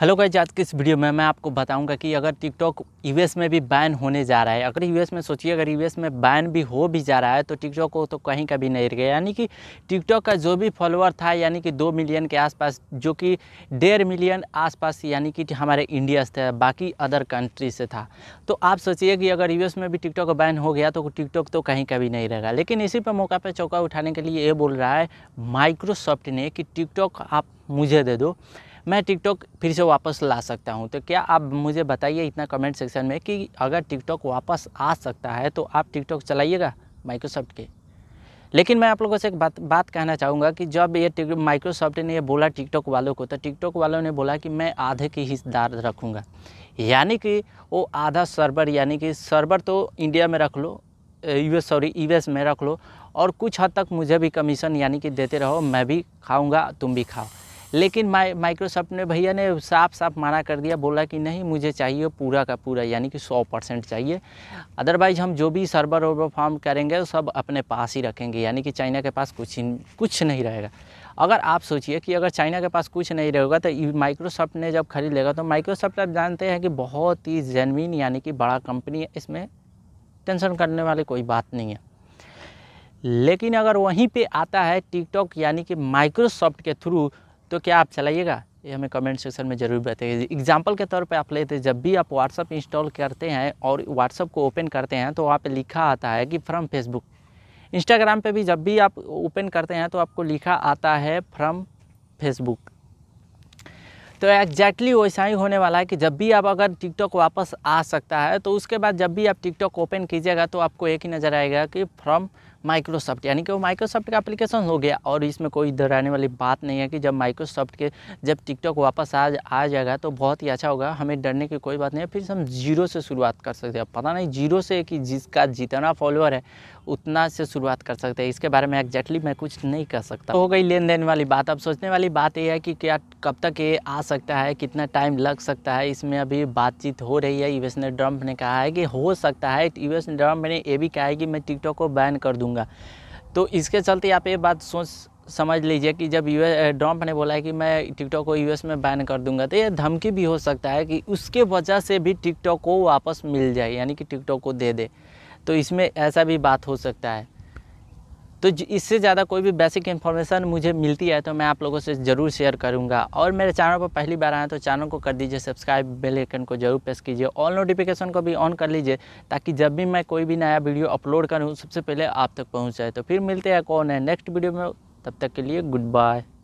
hello guys आज के इस वीडियो में मैं आपको बताऊंगा कि अगर टिकटॉक यूएस में भी बैन होने जा रहा है अगर यूएस में सोचिए अगर यूएस में बैन भी हो भी जा रहा है तो टिकटॉक को तो कहीं का भी नहीं रह गया यानी कि टिकटॉक का जो भी फॉलोअर था यानी कि दो मिलियन के आसपास जो कि डेढ़ मिलियन आसपास यानी कि हमारे इंडिया से था बाकी अदर कंट्री से था तो आप सोचिए कि अगर यू में भी टिकटॉक बैन हो गया तो टिकटॉक तो कहीं का भी नहीं रहेगा लेकिन इसी पर मौका पर चौका उठाने के लिए ये बोल रहा है माइक्रोसॉफ्ट ने कि टिकटॉक आप मुझे दे दो मैं टिकटॉक फिर से वापस ला सकता हूँ तो क्या आप मुझे बताइए इतना कमेंट सेक्शन में कि अगर टिकटॉक वापस आ सकता है तो आप टिकटॉक चलाइएगा माइक्रोसॉफ्ट के लेकिन मैं आप लोगों से एक बात बात कहना चाहूँगा कि जब ये माइक्रोसॉफ्ट ने ये बोला टिकटॉक वालों को तो टिकटॉक वालों ने बोला कि मैं आधे की हिस्सेदार रखूँगा यानी कि वो आधा सर्वर यानी कि सर्वर तो इंडिया में रख लो यूएस सॉरी यूएस में रख लो और कुछ हद तक मुझे भी कमीशन यानी कि देते रहो मैं भी खाऊँगा तुम भी खाओ लेकिन माइक्रोसॉफ्ट ने भैया ने साफ साफ मना कर दिया बोला कि नहीं मुझे चाहिए पूरा का पूरा यानी कि सौ परसेंट चाहिए अदरवाइज हम जो भी सर्वर वर्वर फॉर्म करेंगे वो सब अपने पास ही रखेंगे यानी कि चाइना के पास कुछ कुछ नहीं रहेगा अगर आप सोचिए कि अगर चाइना के पास कुछ नहीं रहेगा तो माइक्रोसॉफ्ट ने जब खरीद लेगा तो माइक्रोसॉफ्ट आप जानते हैं कि बहुत ही जेनविन यानी कि बड़ा कंपनी है इसमें टेंशन करने वाली कोई बात नहीं है लेकिन अगर वहीं पे आता है टिकटॉक यानी कि माइक्रोसॉफ्ट के थ्रू तो क्या आप चलाइएगा ये हमें कमेंट सेक्शन में ज़रूर बताइए एग्जाम्पल के तौर पे आप लेते जब भी आप व्हाट्सअप इंस्टॉल करते हैं और व्हाट्सअप को ओपन करते हैं तो वहाँ पे लिखा आता है कि फ्रॉम फेसबुक इंस्टाग्राम पे भी जब भी आप ओपन करते हैं तो आपको लिखा आता है फ्रॉम फेसबुक तो एग्जैक्टली वैसा ही होने वाला है कि जब भी आप अगर टिकटॉक वापस आ सकता है तो उसके बाद जब भी आप टिकटॉक ओपन कीजिएगा तो आपको एक ही नज़र आएगा कि फ्रॉम माइक्रोसॉफ्ट यानी कि वो माइक्रोसॉफ्ट का एप्लीकेशन हो गया और इसमें कोई इधर आने वाली बात नहीं है कि जब माइक्रोसॉफ्ट के जब टिकटॉक वापस आ आ जाएगा तो बहुत ही अच्छा होगा हमें डरने की कोई बात नहीं है फिर हम जीरो से शुरुआत कर सकते हैं पता नहीं जीरो से कि जिसका जितना फॉलोअर है उतना से शुरुआत कर सकते हैं इसके बारे में एग्जैक्टली मैं कुछ नहीं कर सकता तो हो गई लेन देन वाली बात अब सोचने वाली बात यह है कि क्या कब तक ये आ सकता है कितना टाइम लग सकता है इसमें अभी बातचीत हो रही है यूएस ने ट्रंप ने कहा है कि हो सकता है यूएस ने ट्रंप ने ये भी कहा है कि मैं टिकटॉक को बैन कर दूँगा दूंगा तो इसके चलते आप ये बात सोच समझ लीजिए कि जब यू ट्रंप ने बोला है कि मैं टिकटॉक को यूएस में बैन कर दूंगा तो ये धमकी भी हो सकता है कि उसके वजह से भी टिकटॉक को वापस मिल जाए यानी कि टिकटॉक को दे दे तो इसमें ऐसा भी बात हो सकता है तो इससे ज़्यादा कोई भी बेसिक इन्फॉर्मेशन मुझे मिलती है तो मैं आप लोगों से ज़रूर शेयर करूँगा और मेरे चैनल पर पहली बार आए तो चैनल को कर दीजिए सब्सक्राइब बेल आइकन को जरूर प्रेस कीजिए ऑल नोटिफिकेशन को भी ऑन कर लीजिए ताकि जब भी मैं कोई भी नया वीडियो अपलोड करूँ सबसे पहले आप तक पहुँच जाए तो फिर मिलते हैं कौन है नेक्स्ट वीडियो में तब तक के लिए गुड बाय